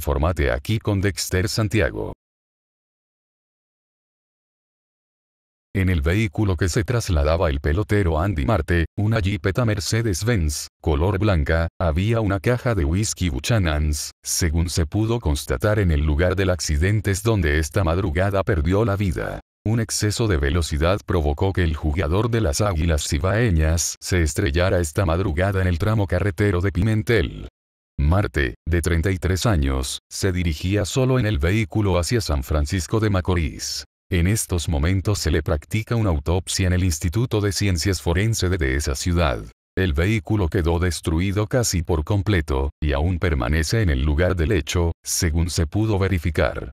formate aquí con Dexter Santiago. En el vehículo que se trasladaba el pelotero Andy Marte, una Jeepeta Mercedes-Benz, color blanca, había una caja de whisky Buchanan's, según se pudo constatar en el lugar del accidente es donde esta madrugada perdió la vida. Un exceso de velocidad provocó que el jugador de las Águilas Cibaeñas se estrellara esta madrugada en el tramo carretero de Pimentel. Marte, de 33 años, se dirigía solo en el vehículo hacia San Francisco de Macorís. En estos momentos se le practica una autopsia en el Instituto de Ciencias Forense de esa ciudad. El vehículo quedó destruido casi por completo, y aún permanece en el lugar del hecho, según se pudo verificar.